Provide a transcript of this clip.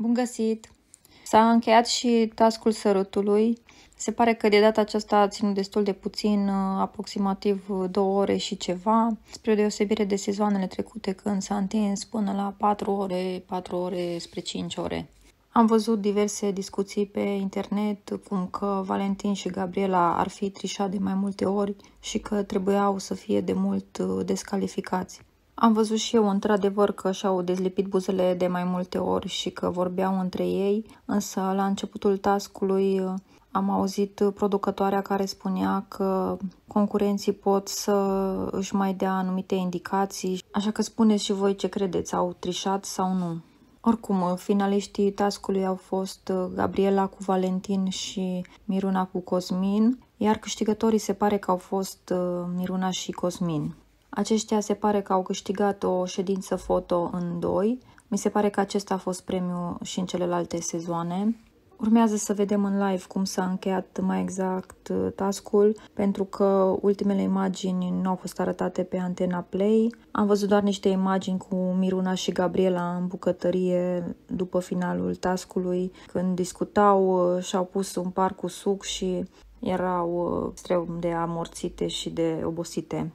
Bun găsit! S-a încheiat și tascul sărutului. Se pare că de data aceasta a ținut destul de puțin, uh, aproximativ uh, două ore și ceva, spre o deosebire de sezoanele trecute când s-a întins până la 4 ore, 4 ore spre 5 ore. Am văzut diverse discuții pe internet, cum că Valentin și Gabriela ar fi trișat de mai multe ori și că trebuiau să fie de mult uh, descalificați. Am văzut și eu într-adevăr că și-au dezlipit buzele de mai multe ori și că vorbeau între ei, însă la începutul tascului uh, am auzit producătoarea care spunea că concurenții pot să își mai dea anumite indicații, așa că spuneți și voi ce credeți, au trișat sau nu. Oricum, uh, finaliștii tascului au fost uh, Gabriela cu Valentin și Miruna cu Cosmin, iar câștigătorii se pare că au fost Miruna și Cosmin. Aceștia se pare că au câștigat o ședință foto în doi. Mi se pare că acesta a fost premiu și în celelalte sezoane. Urmează să vedem în live cum s-a încheiat mai exact uh, tascul, pentru că ultimele imagini nu au fost arătate pe antena Play. Am văzut doar niște imagini cu Miruna și Gabriela în bucătărie după finalul tascului, când discutau uh, și-au pus un par cu suc și erau extrem uh, de amorțite și de obosite.